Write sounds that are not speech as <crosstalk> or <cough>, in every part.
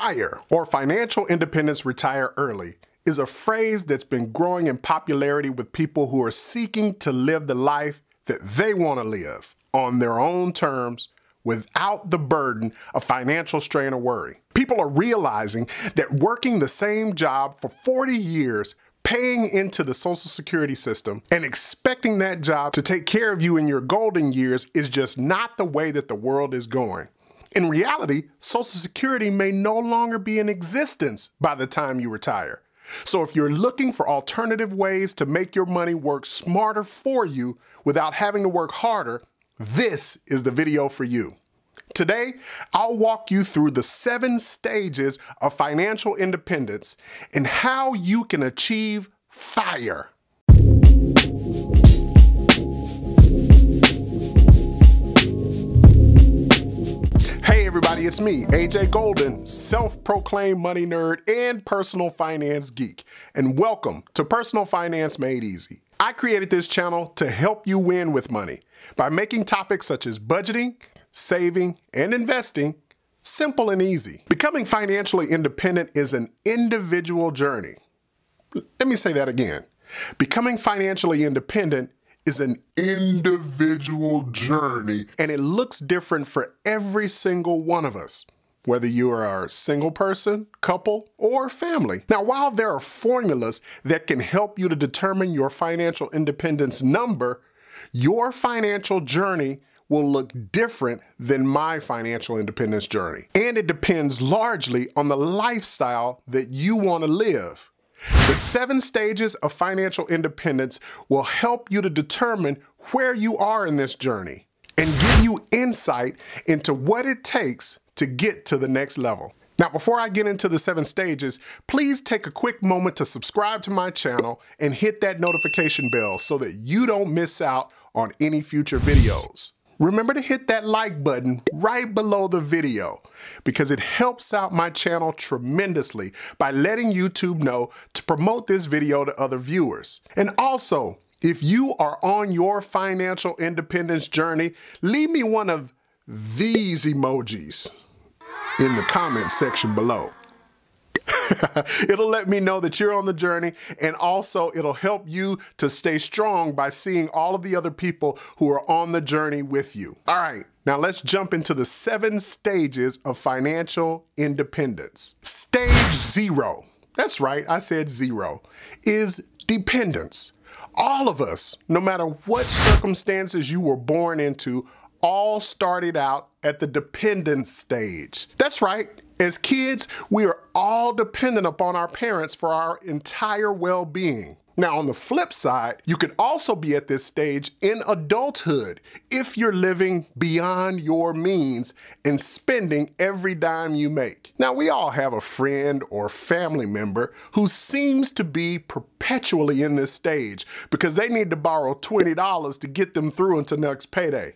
FIRE, or Financial Independence Retire Early, is a phrase that's been growing in popularity with people who are seeking to live the life that they want to live on their own terms without the burden of financial strain or worry. People are realizing that working the same job for 40 years paying into the social security system and expecting that job to take care of you in your golden years is just not the way that the world is going. In reality, Social Security may no longer be in existence by the time you retire. So if you're looking for alternative ways to make your money work smarter for you without having to work harder, this is the video for you. Today, I'll walk you through the seven stages of financial independence and how you can achieve fire. everybody. It's me, AJ Golden, self proclaimed money nerd and personal finance geek. And welcome to Personal Finance Made Easy. I created this channel to help you win with money by making topics such as budgeting, saving, and investing simple and easy. Becoming financially independent is an individual journey. Let me say that again. Becoming financially independent is an individual journey, and it looks different for every single one of us whether you are a single person, couple, or family. Now, while there are formulas that can help you to determine your financial independence number, your financial journey will look different than my financial independence journey. And it depends largely on the lifestyle that you wanna live. The seven stages of financial independence will help you to determine where you are in this journey and give you insight into what it takes to get to the next level. Now, before I get into the seven stages, please take a quick moment to subscribe to my channel and hit that notification bell so that you don't miss out on any future videos. Remember to hit that like button right below the video because it helps out my channel tremendously by letting YouTube know to promote this video to other viewers. And also, if you are on your financial independence journey, leave me one of these emojis in the comment section below. <laughs> it'll let me know that you're on the journey and also it'll help you to stay strong by seeing all of the other people who are on the journey with you. All right, now let's jump into the seven stages of financial independence. Stage zero, that's right, I said zero, is dependence. All of us, no matter what circumstances you were born into, all started out at the dependence stage. That's right, as kids, we are all dependent upon our parents for our entire well being. Now, on the flip side, you could also be at this stage in adulthood if you're living beyond your means and spending every dime you make. Now, we all have a friend or family member who seems to be perpetually in this stage because they need to borrow $20 to get them through until next payday.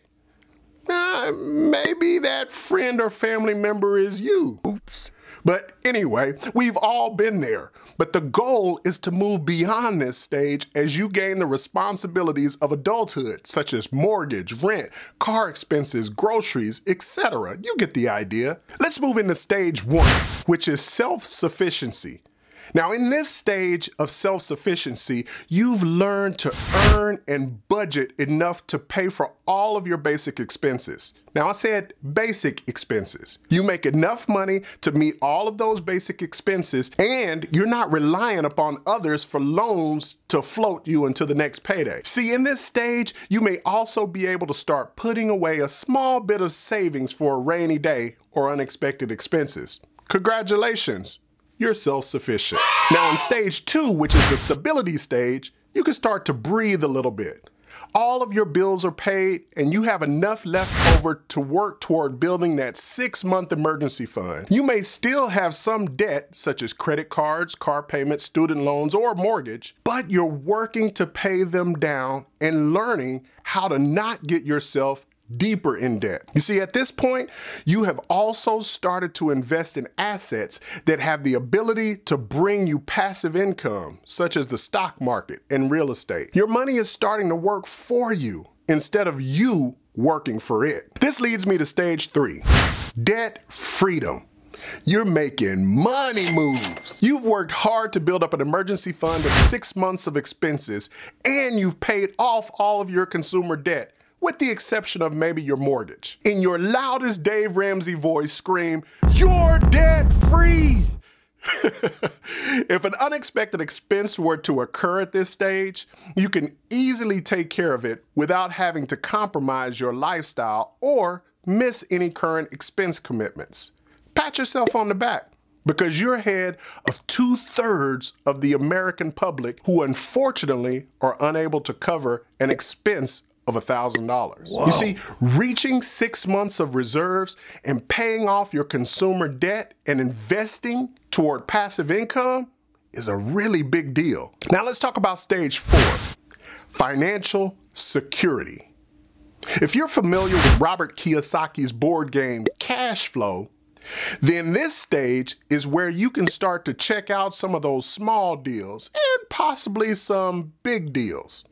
Uh, maybe that friend or family member is you. Oops. But anyway, we've all been there. But the goal is to move beyond this stage as you gain the responsibilities of adulthood, such as mortgage, rent, car expenses, groceries, etc. You get the idea. Let's move into stage one, which is self-sufficiency. Now, in this stage of self sufficiency, you've learned to earn and budget enough to pay for all of your basic expenses. Now, I said basic expenses. You make enough money to meet all of those basic expenses, and you're not relying upon others for loans to float you until the next payday. See, in this stage, you may also be able to start putting away a small bit of savings for a rainy day or unexpected expenses. Congratulations! you're self-sufficient. Now in stage two, which is the stability stage, you can start to breathe a little bit. All of your bills are paid and you have enough left over to work toward building that six month emergency fund. You may still have some debt, such as credit cards, car payments, student loans, or mortgage, but you're working to pay them down and learning how to not get yourself deeper in debt. You see, at this point, you have also started to invest in assets that have the ability to bring you passive income, such as the stock market and real estate. Your money is starting to work for you instead of you working for it. This leads me to stage three, debt freedom. You're making money moves. You've worked hard to build up an emergency fund of six months of expenses, and you've paid off all of your consumer debt with the exception of maybe your mortgage. In your loudest Dave Ramsey voice, scream, You're debt free! <laughs> if an unexpected expense were to occur at this stage, you can easily take care of it without having to compromise your lifestyle or miss any current expense commitments. Pat yourself on the back because you're ahead of two thirds of the American public who unfortunately are unable to cover an expense of $1,000. You see, reaching six months of reserves and paying off your consumer debt and investing toward passive income is a really big deal. Now let's talk about stage four, financial security. If you're familiar with Robert Kiyosaki's board game Cash Flow, then this stage is where you can start to check out some of those small deals and possibly some big deals.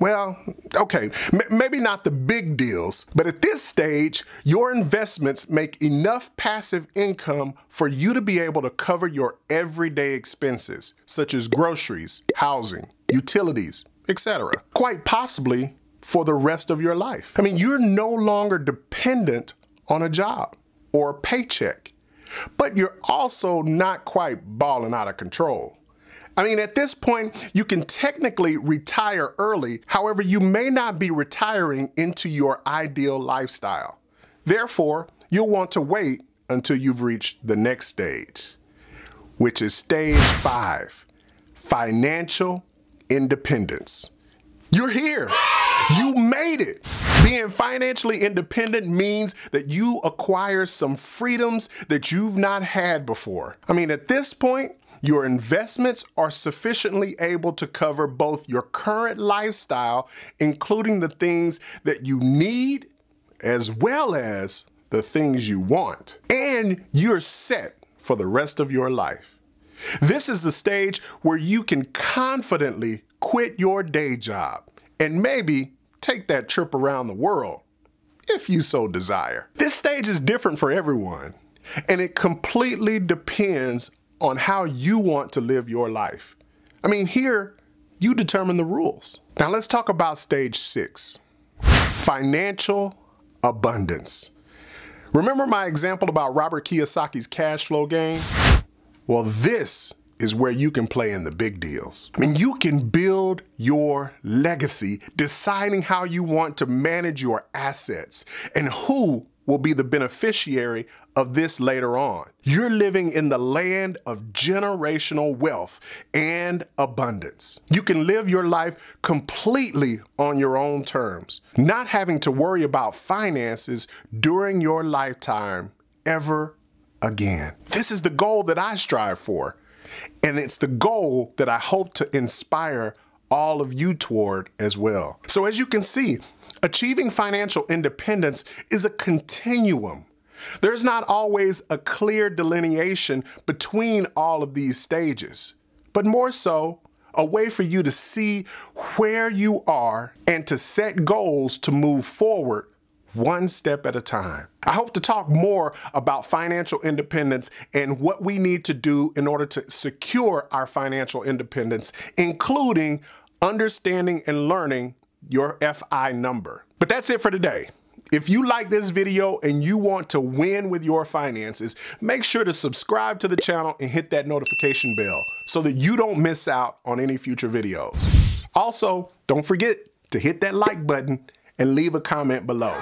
Well, okay, M maybe not the big deals, but at this stage, your investments make enough passive income for you to be able to cover your everyday expenses, such as groceries, housing, utilities, etc. Quite possibly for the rest of your life. I mean, you're no longer dependent on a job or a paycheck, but you're also not quite balling out of control. I mean, at this point, you can technically retire early. However, you may not be retiring into your ideal lifestyle. Therefore, you'll want to wait until you've reached the next stage, which is stage five, financial independence. You're here. You made it. Being financially independent means that you acquire some freedoms that you've not had before. I mean, at this point, your investments are sufficiently able to cover both your current lifestyle, including the things that you need, as well as the things you want. And you're set for the rest of your life. This is the stage where you can confidently quit your day job and maybe take that trip around the world if you so desire. This stage is different for everyone and it completely depends on how you want to live your life. I mean, here, you determine the rules. Now let's talk about stage six, financial abundance. Remember my example about Robert Kiyosaki's cash flow games? Well, this is where you can play in the big deals. I mean, you can build your legacy deciding how you want to manage your assets and who will be the beneficiary of this later on. You're living in the land of generational wealth and abundance. You can live your life completely on your own terms, not having to worry about finances during your lifetime ever again. This is the goal that I strive for, and it's the goal that I hope to inspire all of you toward as well. So as you can see, Achieving financial independence is a continuum. There's not always a clear delineation between all of these stages, but more so, a way for you to see where you are and to set goals to move forward one step at a time. I hope to talk more about financial independence and what we need to do in order to secure our financial independence, including understanding and learning your FI number. But that's it for today. If you like this video and you want to win with your finances, make sure to subscribe to the channel and hit that notification bell so that you don't miss out on any future videos. Also, don't forget to hit that like button and leave a comment below.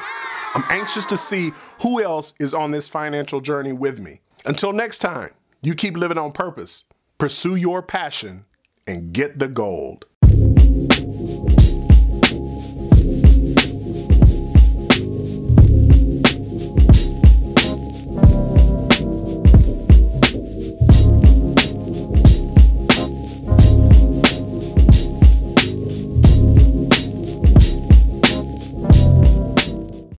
I'm anxious to see who else is on this financial journey with me. Until next time, you keep living on purpose, pursue your passion, and get the gold.